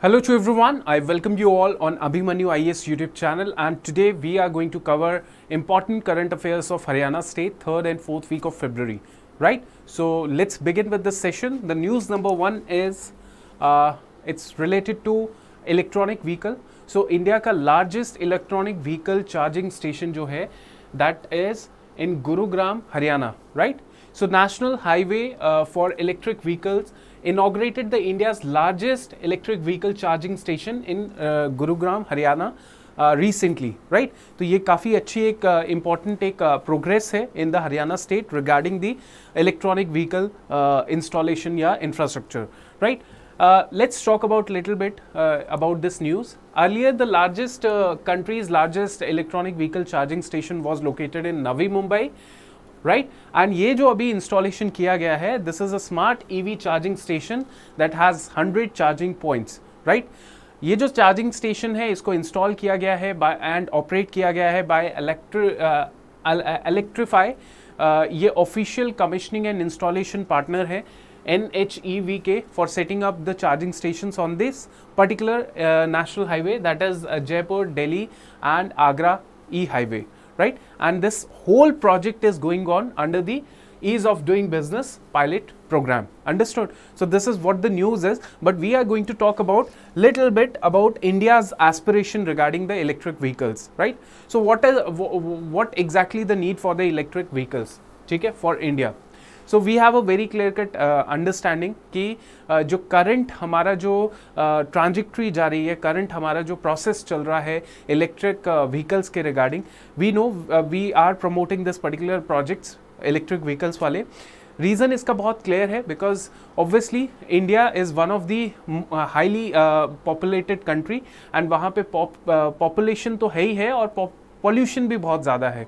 Hello to everyone. I welcome you all on Abhimanyu IS YouTube channel and today we are going to cover important current affairs of Haryana state 3rd and 4th week of February, right? So let's begin with this session. The news number one is uh, it's related to electronic vehicle. So India largest electronic vehicle charging station जो है that is in Gurugram, Haryana, right? So National Highway uh, for Electric Vehicles inaugurated the India's largest electric vehicle charging station in uh, Gurugram, Haryana. Uh, recently. uh, right? So, ये काफ़ी अच्छी एक important uh, uh, progress progress in the Haryana state regarding the electronic vehicle vehicle installation या infrastructure Uh, let's talk about little bit uh, about this news. Earlier, the largest uh, country's largest electronic vehicle charging station was located in Navi Mumbai. Right and ये जो अभी installation किया गया है this is a smart EV charging station that has hundred charging points right ये जो charging station है इसको इंस्टॉल किया गया है बाय एंड ऑपरेट किया गया है by electrify uh, uh, uh, ये official commissioning and installation partner है एन एच ई वी के for setting up the charging station on this particular national highway that is Jaipur Delhi and Agra E highway right? And this whole project is going on under the ease of doing business pilot program understood so this is what the news is but we are going to talk about little bit about india's aspiration regarding the electric vehicles right so what is what exactly the need for the electric vehicles okay for india so we have a very clear cut understanding कि uh, जो current हमारा जो ट्रांजिक्ट्री uh, जा रही है current हमारा जो process चल रहा है इलेक्ट्रिक व्हीकल्स uh, के regarding we know we are promoting this particular projects electric vehicles वाले रीज़न इसका बहुत क्लियर है because obviously India is one of the highly populated country and वहाँ पे पॉपुलेशन uh, तो है ही है और पॉल्यूशन भी बहुत ज़्यादा है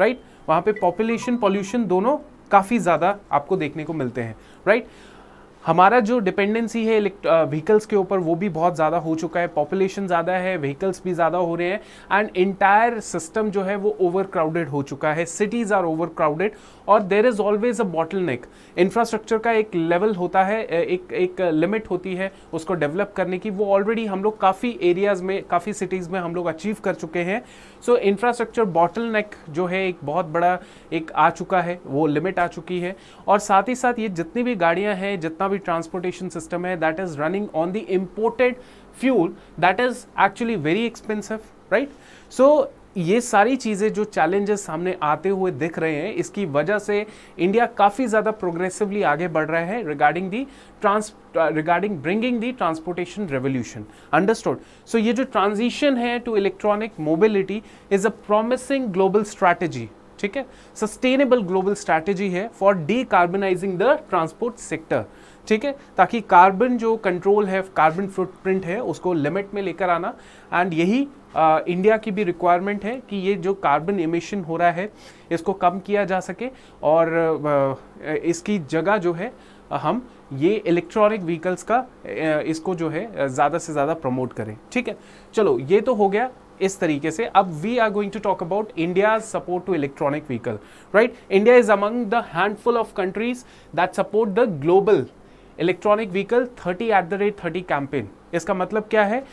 राइट right? वहाँ पे पॉपुलेशन पॉल्यूशन दोनों काफ़ी ज़्यादा आपको देखने को मिलते हैं राइट right? हमारा जो डिपेंडेंसी है व्हीकल्स uh, के ऊपर वो भी बहुत ज़्यादा हो चुका है पॉपुलेशन ज़्यादा है व्हीकल्स भी ज़्यादा हो रहे हैं एंड इंटायर सिस्टम जो है वो ओवर क्राउडेड हो चुका है सिटीज़ आर ओवर क्राउडेड और there is always a bottleneck infrastructure का एक लेवल होता है एक एक लिमिट होती है उसको डेवलप करने की वो ऑलरेडी हम लोग काफ़ी एरियाज़ में काफ़ी सिटीज़ में हम लोग अचीव कर चुके हैं सो इंफ्रास्ट्रक्चर बॉटल नेक जो है एक बहुत बड़ा एक आ चुका है वो लिमिट आ चुकी है और साथ ही साथ ये जितनी भी गाड़ियाँ हैं जितना भी ट्रांसपोर्टेशन सिस्टम है that is running on the imported fuel that is actually very expensive right so ये सारी चीज़ें जो चैलेंजेस सामने आते हुए दिख रहे हैं इसकी वजह से इंडिया काफ़ी ज़्यादा प्रोग्रेसिवली आगे बढ़ रहा है regarding the trans regarding bringing the transportation revolution understood so ये जो ट्रांजिशन है to electronic mobility is a promising global strategy ठीक है सस्टेनेबल ग्लोबल स्ट्रैटेजी है for decarbonising the transport sector ठीक है ताकि कार्बन जो कंट्रोल है कार्बन फुटप्रिंट है उसको लिमिट में लेकर आना एंड यही आ, इंडिया की भी रिक्वायरमेंट है कि ये जो कार्बन इमिशन हो रहा है इसको कम किया जा सके और आ, इसकी जगह जो है हम ये इलेक्ट्रॉनिक व्हीकल्स का इसको जो है ज़्यादा से ज़्यादा प्रमोट करें ठीक है चलो ये तो हो गया इस तरीके से अब we are going to talk about India support to electronic vehicle right India is among the handful of countries that support the global electronic vehicle thirty at the rate thirty campaign इसका मतलब क्या है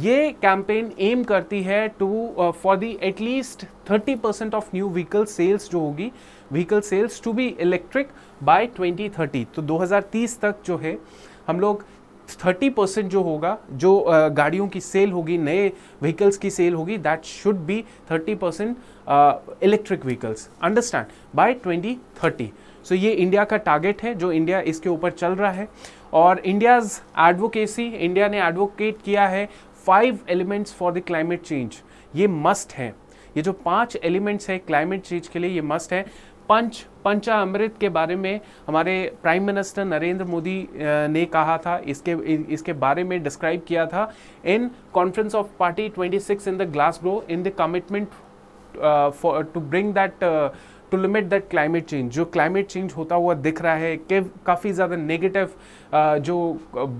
ये campaign aim करती है to for the at least thirty percent of new vehicle sales जो होगी vehicle sales to be electric by 2030 तो 2030 तक जो है हम लोग थर्टी परसेंट जो होगा जो गाड़ियों की सेल होगी नए व्हीकल्स की सेल होगी that should be thirty percent electric vehicles understand by twenty thirty so ये इंडिया का टारगेट है जो इंडिया इसके ऊपर चल रहा है और इंडियाज़ एडवोकेसी इंडिया ने एडवोकेट किया है five elements for the climate change ये मस्ट है ये जो पांच एलिमेंट्स है क्लाइमेट चेंज के लिए ये मस्ट है पंच अमृत के बारे में हमारे प्राइम मिनिस्टर नरेंद्र मोदी ने कहा था इसके इसके बारे में डिस्क्राइब किया था in conference of party 26 in the grow in the commitment for to bring that to limit that climate change जो क्लाइमेट चेंज होता हुआ दिख रहा है कि काफ़ी ज़्यादा नेगेटिव जो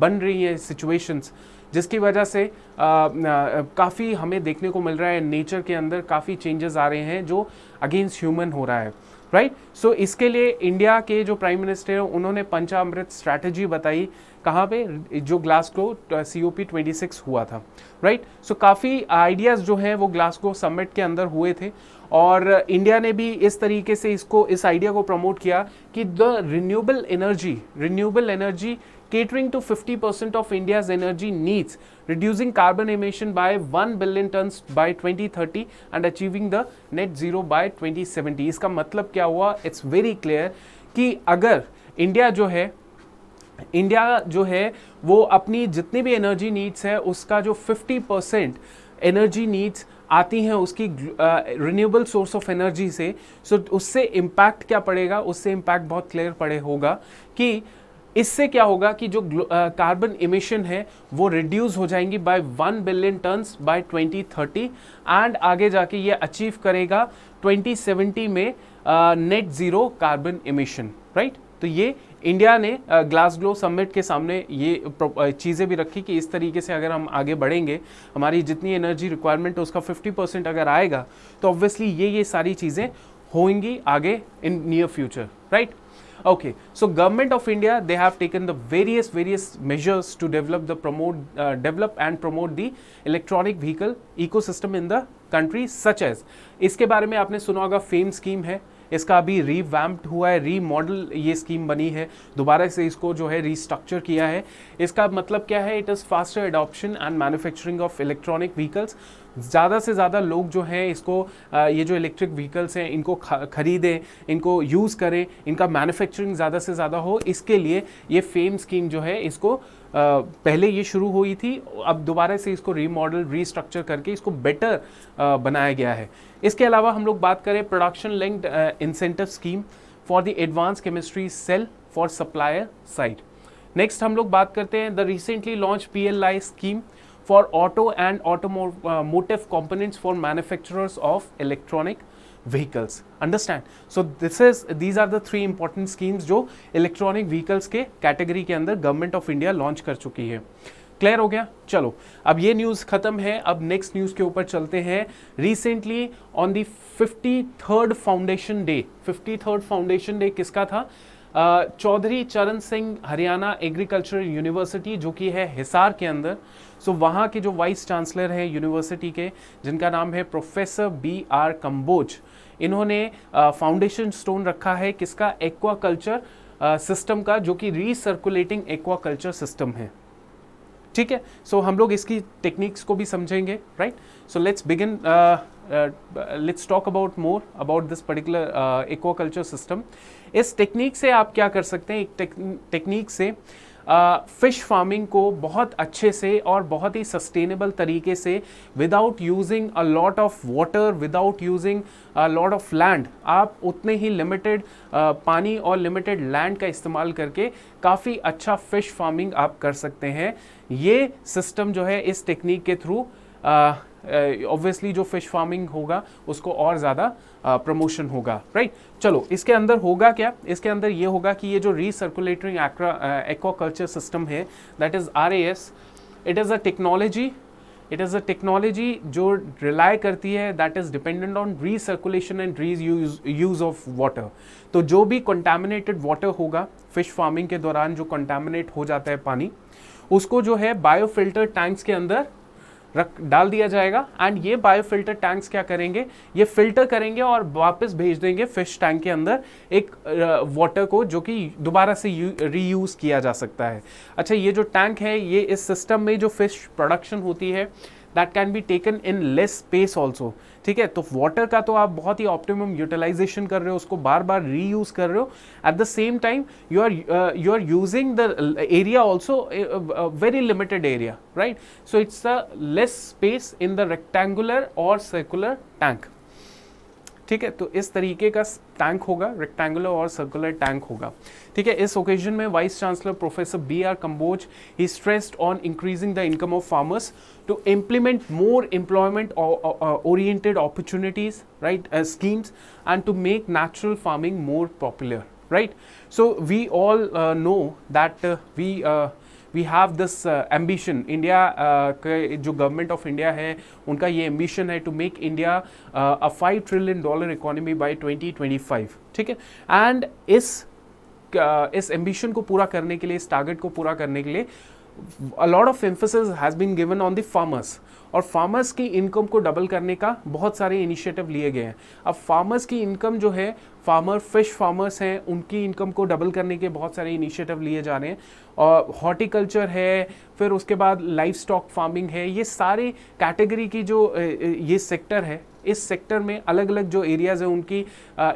बन रही है सिचुएशंस जिसकी वजह से काफ़ी हमें देखने को मिल रहा है नेचर के अंदर काफ़ी चेंजेस आ रहे हैं जो अगेंस्ट ह्यूमन हो रहा है राइट right? सो so, इसके लिए इंडिया के जो प्राइम मिनिस्टर हैं उन्होंने पंचामृत स्ट्रैटेजी बताई कहाँ पे जो Glasgow C O P twenty six हुआ था राइट right? सो so, काफ़ी आइडियाज़ जो हैं वो ग्लासगो समिट के अंदर हुए थे और इंडिया uh, ने भी इस तरीके से इसको इस आइडिया को प्रमोट किया कि the renewable energy renewable energy catering to 50% of India's energy needs, reducing carbon emission by 1 billion tons by 2030 and achieving the net zero by 2070. इसका मतलब क्या हुआ इट्स वेरी क्लियर कि अगर इंडिया जो है इंडिया जो है वो अपनी जितनी भी एनर्जी नीड्स है उसका जो 50 परसेंट एनर्जी नीड्स आती हैं उसकी रिन्यूएबल सोर्स ऑफ एनर्जी से सो so उससे इम्पैक्ट क्या पड़ेगा उससे इम्पैक्ट बहुत क्लियर पड़े होगा कि इससे क्या होगा कि जो कार्बन इमिशन है वो रिड्यूस हो जाएंगी by one billion tons by 2030 and आगे जाके ये अचीव करेगा 2070 में net zero carbon emission right तो ये इंडिया ने ग्लासग्लो समिट के सामने ये चीज़ें भी रखी कि इस तरीके से अगर हम आगे बढ़ेंगे हमारी जितनी एनर्जी रिक्वायरमेंट है उसका 50 परसेंट अगर आएगा तो ऑब्वियसली ये ये सारी चीज़ें होंगी आगे in near future right Okay, so government of India, they have taken the various, various measures to develop the promote, uh, develop and promote the electronic vehicle ecosystem in the country such as, iske bare mein aapne suna hoga fame scheme hai इसका अभी revamped हुआ है remodel ये scheme बनी है दोबारा से इसको जो है रीस्ट्रक्चर किया है इसका मतलब क्या है it is faster adoption and manufacturing of electronic vehicles ज़्यादा से ज़्यादा लोग जो हैं इसको ये जो इलेक्ट्रिक व्हीकल्स हैं इनको ख़रीदें इनको यूज़ करें इनका मैन्युफैक्चरिंग ज़्यादा से ज़्यादा हो इसके लिए ये फेम स्कीम जो है इसको पहले ये शुरू हुई थी अब दोबारा से इसको रीमॉडल रीस्ट्रक्चर करके इसको बेटर बनाया गया है इसके अलावा हम लोग बात करें production linked incentive scheme for the advance chemistry cell for supplier side next हम लोग बात करते हैं the recently launch P L I scheme for auto and automotive components for manufacturers of electronic vehicles understand so this is these are the three important schemes जो electronic vehicles के category के अंदर government of India launch कर चुकी है clear हो गया चलो अब ये न्यूज़ ख़त्म है अब नेक्स्ट न्यूज़ के ऊपर चलते हैं recently on the fifty third foundation day fifty third foundation day किसका था चौधरी चरण सिंह हरियाणा एग्रीकल्चरल यूनिवर्सिटी जो कि है हिसार के अंदर सो वहाँ के जो वाइस चांसलर हैं यूनिवर्सिटी के जिनका नाम है प्रोफेसर बी आर कम्बोज इन्होंने फाउंडेशन स्टोन रखा है किसका एक्वा कल्चर सिस्टम का जो कि रीसर्कुलेटिंग एक्वाकल्चर सिस्टम है ठीक है सो so, हम लोग इसकी टेक्निक्स को भी समझेंगे right so let's begin let's talk about more about this particular aqua system इस टेक्निक से आप क्या कर सकते हैं एक टेक्निक से uh, फ़िश फार्मिंग को बहुत अच्छे से और बहुत ही सस्टेनेबल तरीके से without using a lot of water without using a lot of land आप उतने ही लिमिटेड पानी और लिमिटेड लैंड का इस्तेमाल करके काफ़ी अच्छा फ़िश फार्मिंग आप कर सकते हैं ये सिस्टम जो है इस टेक्निक के थ्रू ऑब्वियसली जो फ़िश फार्मिंग होगा उसको और ज़्यादा प्रमोशन होगा राइट चलो इसके अंदर होगा क्या इसके अंदर ये होगा कि ये जो रीसर्कुलेटरी एक्वाकल्चर सिस्टम है that is are it is a technology it is a technology जो रिलाय करती है that is dependent on recirculation and reuse of water तो जो भी कंटेमिनेटेड वाटर होगा फिश फार्मिंग के दौरान जो कंटेमिनेट हो जाता है पानी उसको जो है बायोफिल्टर टैंक्स के अंदर रख डाल दिया जाएगा एंड ये बायोफिल्टर टैंक्स क्या करेंगे ये फिल्टर करेंगे और वापस भेज देंगे फिश टैंक के अंदर एक वाटर को जो कि दोबारा से रीयूज़ किया जा सकता है अच्छा ये जो टैंक है ये इस सिस्टम में जो फिश प्रोडक्शन होती है that can be taken in less space also ठीक है तो वाटर का तो आप बहुत ही ऑप्टिमम यूटिलाइजेशन कर रहे हो उसको बार बार रीयूज़ कर रहे हो at the same time you are you are using the area also very limited area right so it's a less space in the rectangular और सर्कुलर टैंक ठीक है तो इस तरीके का टैंक होगा रेक्टेंगुलर और सर्कुलर टैंक होगा ठीक है इस ओकेजन में vice chancellor professor B R Kamboj he stressed on increasing the income of farmers to implement more employment oriented opportunities right schemes and to make natural farming more popular right so we all know that we we have this ambition India जो government of India है उनका ये ambition है to make India a five trillion dollar economy twenty five ठीक है and इस uh, इस ambition को पूरा करने के लिए इस टारगेट को पूरा करने के लिए a lot of emphasis has been given on the farmers और फार्मर्स की इनकम को डबल करने का बहुत सारे इनिशिएटिव लिए गए हैं अब फार्मर्स की इनकम जो है फार्मर फिश फार्मर्स हैं उनकी इनकम को डबल करने के बहुत सारे इनिशिएटिव लिए जा रहे हैं और हॉर्टिकल्चर है फिर उसके बाद लाइफ स्टॉक फार्मिंग है ये सारे कैटेगरी की जो ये सेक्टर है इस सेक्टर में अलग अलग जो एरियाज़ हैं उनकी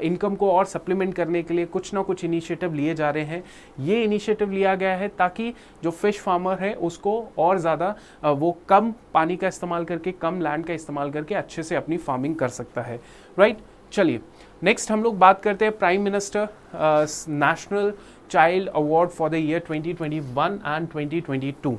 इनकम को और सप्लीमेंट करने के लिए कुछ ना कुछ इनिशिएटिव लिए जा रहे हैं ये इनिशिएटिव लिया गया है ताकि जो फिश फार्मर है उसको और ज़्यादा वो कम पानी का इस्तेमाल करके कम लैंड का इस्तेमाल करके अच्छे से अपनी फार्मिंग कर सकता है राइट चलिए नेक्स्ट हम लोग बात करते हैं prime minister national child award for the year 2021 and 2022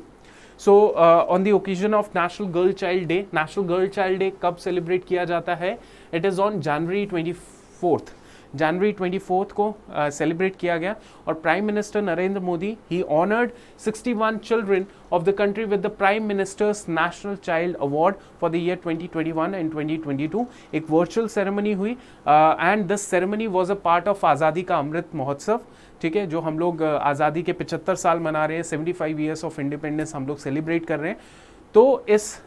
so on the occasion of national girl child day national girl child day कब सेलिब्रेट किया जाता है it is on January twenty fourth January twenty fourth को celebrate uh, किया गया और prime minister Narendra Modi he honoured sixty one children of the country with the prime minister's national child award for the year twenty twenty one and twenty twenty two एक virtual ceremony हुई and this ceremony was a part of Azadi ka अमृत महोत्सव ठीक है जो हम लोग आज़ादी uh, के पिछहत्तर साल मना रहे हैं seventy five years of independence हम लोग सेलिब्रेट कर रहे हैं तो इस uh,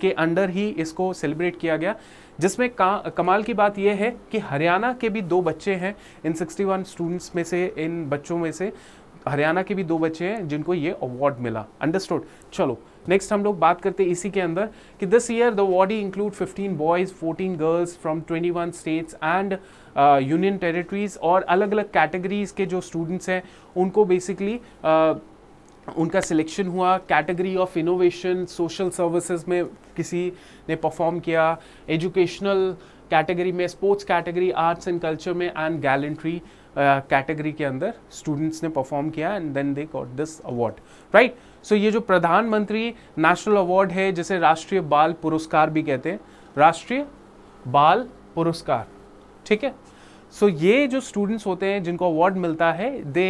के अंडर ही इसको सेलिब्रेट किया गया जिसमें कमाल की बात यह है कि हरियाणा के भी दो बच्चे हैं इन 61 स्टूडेंट्स में से इन बच्चों में से हरियाणा के भी दो बच्चे हैं जिनको ये अवार्ड मिला अंडरस्टूड चलो नेक्स्ट हम लोग बात करते हैं इसी के अंदर कि this year the awardee include 15 boys 14 girls from 21 states and union territories और अलग अलग कैटेगरीज के जो स्टूडेंट्स हैं उनको बेसिकली uh, उनका सिलेक्शन हुआ category of innovation social services में किसी ने परफॉर्म किया एजुकेशनल कैटेगरी में sports category arts and culture में एंड गैलेंट्री कैटेगरी के अंदर स्टूडेंट्स ने परफॉर्म किया and then they got this award right so ये जो प्रधानमंत्री नेशनल अवार्ड है जिसे राष्ट्रीय बाल पुरस्कार भी कहते हैं राष्ट्रीय बाल पुरस्कार ठीक है सो so, ये जो स्टूडेंट्स होते हैं जिनको अवार्ड मिलता है they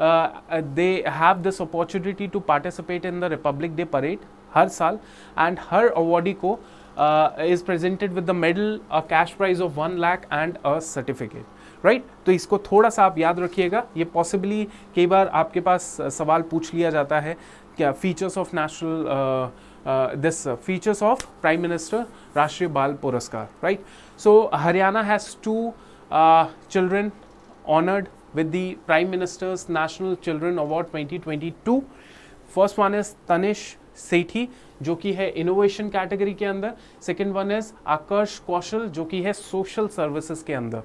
they have this opportunity to participate in the republic day parade हर साल एंड हर अवार्डी को is presented with the medal a cash prize of one lakh and a certificate right तो इसको थोड़ा सा आप याद रखिएगा ये पॉसिबली कई बार आपके पास uh, सवाल पूछ लिया जाता है क्या features of national this features of prime minister Rashtriya Bal Puraskar right so Haryana has to Uh, children honored with the Prime Minister's National Children Award 2022. First one is Tanish Sethi जो कि है इनोवेशन कैटेगरी के अंदर second one is Aakarsh Kaushal जो कि है social services के अंदर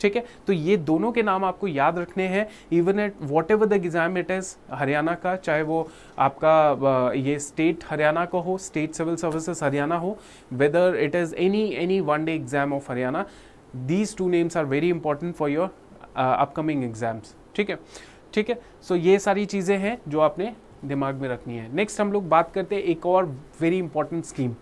ठीक है तो ये दोनों के नाम आपको याद रखने हैं even at whatever the exam it is Haryana का चाहे वो आपका ये स्टेट हरियाणा का हो स्टेट सिविल सर्विसेज हरियाणा हो whether it is any any one day exam of Haryana these two names are very important for your upcoming exams ठीक है ठीक है सो ये सारी चीज़ें हैं जो आपने दिमाग में रखनी है नेक्स्ट हम लोग बात करते हैं एक और very important scheme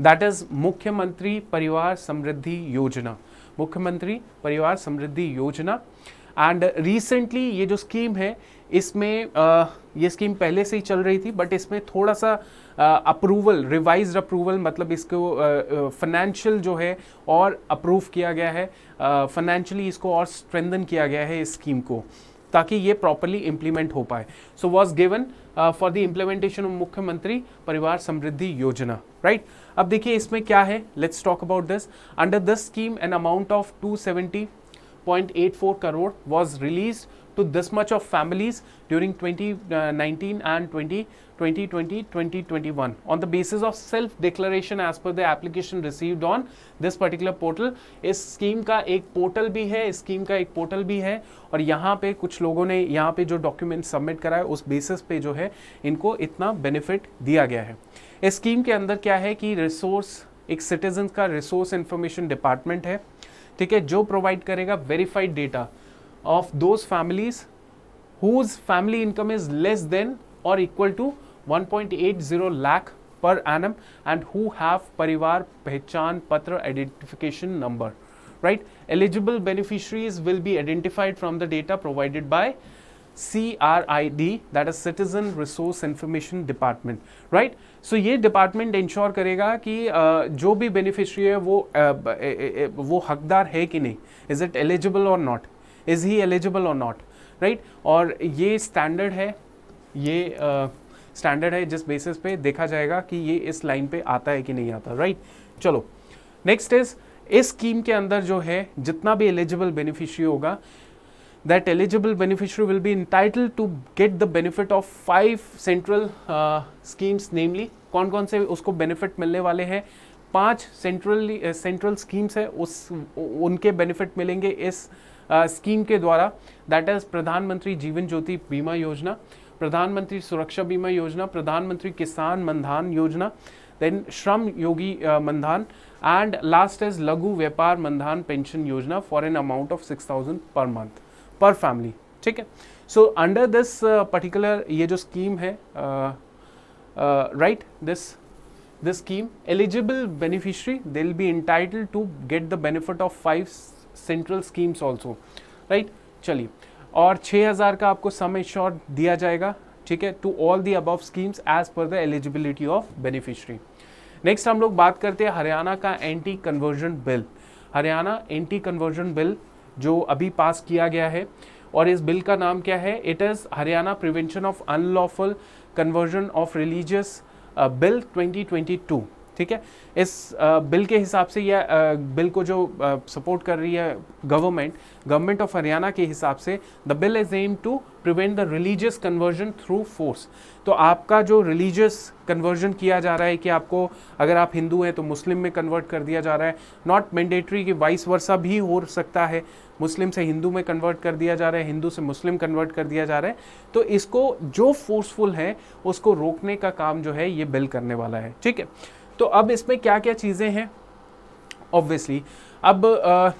that is Mukhyamantri Parivar समृद्धि योजना मुख्यमंत्री परिवार समृद्धि योजना एंड रिसेंटली ये जो स्कीम है इसमें आ, uh, ये स्कीम पहले से ही चल रही थी बट इसमें थोड़ा सा अप्रूवल रिवाइज अप्रूवल मतलब इसको फाइनेंशियल जो है और अप्रूव किया गया है फाइनेंशियली इसको और स्ट्रेंदन किया गया है इस स्कीम को ताकि ये प्रॉपरली इम्प्लीमेंट हो पाए so was given for the implementation of Mukhyamantri Parivar समृद्धि योजना राइट अब देखिए इसमें क्या है let's talk about this under this scheme an amount of two seventy 1.84 crore was released to this much of families during 2019 and 20, 2020, 2021 on the basis of self declaration as per the application received on this particular portal is scheme ka ek portal bhi hai scheme ka ek portal bhi hai aur yahan pe kuch logo ne yahan pe jo document submit kara hai us basis pe jo hai inko itna benefit diya gaya hai है इस scheme के अंदर क्या है कि एक citizen का resource information department है ठीक है जो प्रोवाइड करेगा verified data of those families whose family income is less than और equal to 1.80 lakh per annum and who have Parivar Pehchan Patra identification number right eligible beneficiaries will be identified from the data provided by C R I D that is citizen resource Information department right so ये department ensure करेगा कि जो भी beneficiary है वो वो हकदार है कि नहीं इज़ इट एलिजिबल और नॉट इज़ ही एलिजिबल और नॉट राइट और ये स्टैंडर्ड है ये स्टैंडर्ड है जिस बेसिस पे देखा जाएगा कि ये इस लाइन पे आता है कि नहीं आता राइट चलो नेक्स्ट इज़ इस स्कीम के अंदर जो है जितना भी एलिजिबल बेनिफिशियरी होगा that eligible beneficiary will be entitled to get the benefit of five central schemes namely कौन कौन से उसको बेनिफिट मिलने वाले हैं पांच सेंट्रल सेंट्रल स्कीम्स है उस उनके बेनिफिट मिलेंगे इस स्कीम uh, के द्वारा दैट इज़ प्रधानमंत्री जीवन ज्योति बीमा योजना प्रधानमंत्री सुरक्षा बीमा योजना प्रधानमंत्री किसान मनधान Yojana then Shram Yogi Maandhan and last is Laghu Vyapar Maandhan pension Yojana for an amount of six thousand per month per family ठीक है सो अंडर दिस पर्टिकुलर ये जो स्कीम है right this scheme eligible beneficiary they will be entitled to get the benefit of five central schemes also right चलिए और 6000 का आपको सम sure दिया जाएगा ठीक है to all the above schemes as per the eligibility of beneficiary next हम लोग बात करते हैं हरियाणा का anti conversion bill Haryana anti conversion bill जो अभी पास किया गया है और इस बिल का नाम क्या है it is Haryana prevention of unlawful conversion of religious bill 2022 ठीक है इस uh, बिल के हिसाब से यह uh, बिल को जो सपोर्ट uh, कर रही है गवर्नमेंट गवर्नमेंट ऑफ हरियाणा के हिसाब से the bill is aim to prevent the religious conversion through force तो आपका जो रिलीजियस कन्वर्जन किया जा रहा है कि आपको अगर आप हिंदू हैं तो मुस्लिम में कन्वर्ट कर दिया जा रहा है नॉट मैंडेटरी कि वाइस वर्षा भी हो सकता है मुस्लिम से हिंदू में कन्वर्ट कर दिया जा रहा है हिंदू से मुस्लिम कन्वर्ट कर दिया जा रहा है तो इसको जो फोर्सफुल है उसको रोकने का काम जो है ये बिल करने वाला है ठीक है तो अब इसमें क्या क्या चीज़ें हैं ऑब्वियसली अब आ,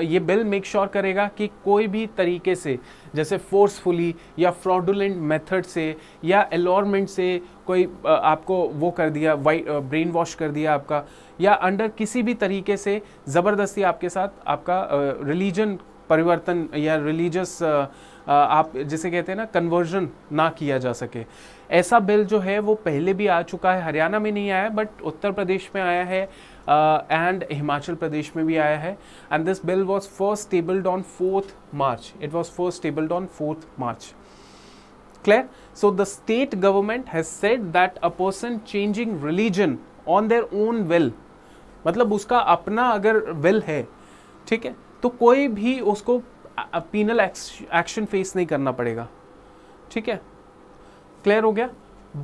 ये बिल मेक श्योर करेगा कि कोई भी तरीके से जैसे फोर्सफुली या फ्रॉडुलेंट मेथड से या एलॉरमेंट से कोई आपको वो कर दिया वाइट ब्रेन वॉश कर दिया आपका या अंडर किसी भी तरीके से ज़बरदस्ती आपके साथ आपका रिलीजन परिवर्तन या रिलीजस आप जिसे कहते हैं ना कन्वर्जन ना किया जा सके ऐसा बिल जो है वो पहले भी आ चुका है हरियाणा में नहीं आया बट उत्तर प्रदेश में आया है एंड हिमाचल प्रदेश में भी आया है and this bill was first tabled on fourth March it was first tabled on fourth March Clear? So the state government has said that a person changing religion on their own will, मतलब उसका अपना अगर will है ठीक है तो कोई भी उसको पीनल एक्शन फेस नहीं करना पड़ेगा ठीक है क्लियर हो गया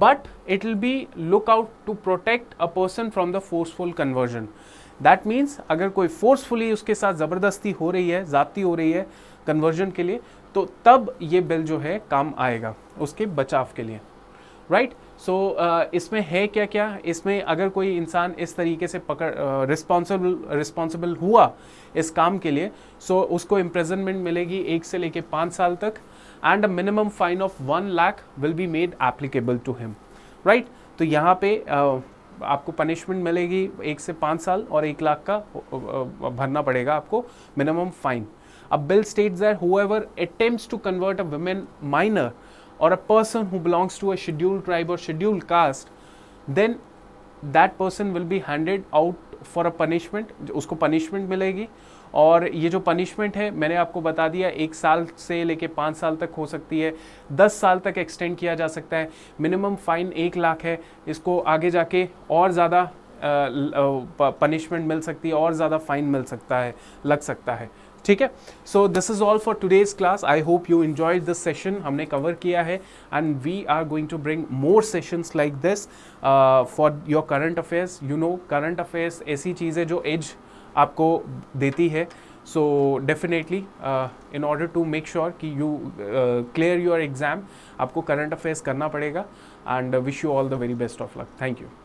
but it will be look out to protect a person from the forceful conversion that means अगर कोई फोर्सफुली उसके साथ ज़बरदस्ती हो रही है ज़ाती हो रही है कन्वर्जन के लिए तो तब ये बिल जो है काम आएगा उसके बचाव के लिए राइट सो so, uh, इसमें है क्या क्या इसमें अगर कोई इंसान इस तरीके से पकड़ रिस्पॉन्सिबल uh, रिस्पॉन्सिबल हुआ इस काम के लिए सो so उसको इम्प्रेजनमेंट मिलेगी एक से लेके पाँच साल तक and a minimum fine of one lakh will be made applicable to him right तो यहाँ पे uh, आपको पनिशमेंट मिलेगी एक से पाँच साल और एक लाख का uh, uh, भरना पड़ेगा आपको minimum fine A bill states that whoever attempts to convert a woman minor or a person who belongs to a scheduled tribe or scheduled caste, then that person will be handed out for a punishment, उसको punishment मिलेगी और ये जो punishment है मैंने आपको बता दिया एक साल से लेके पाँच साल तक हो सकती है दस साल तक एक्सटेंड किया जा सकता है मिनिमम फ़ाइन एक लाख है इसको आगे जाके और ज़्यादा पनिशमेंट मिल सकती है और ज़्यादा फ़ाइन मिल सकता है लग सकता है ठीक है so this is all for today's class I hope you enjoy this session हमने कवर किया है and we are going to bring more sessions like this for your current affairs you know current affairs ऐसी चीज़ है जो edge आपको देती है so definitely in order to make sure कि यू क्लियर योर एग्ज़ाम आपको करंट अफेयर्स करना पड़ेगा and wish you all the very best of luck thank you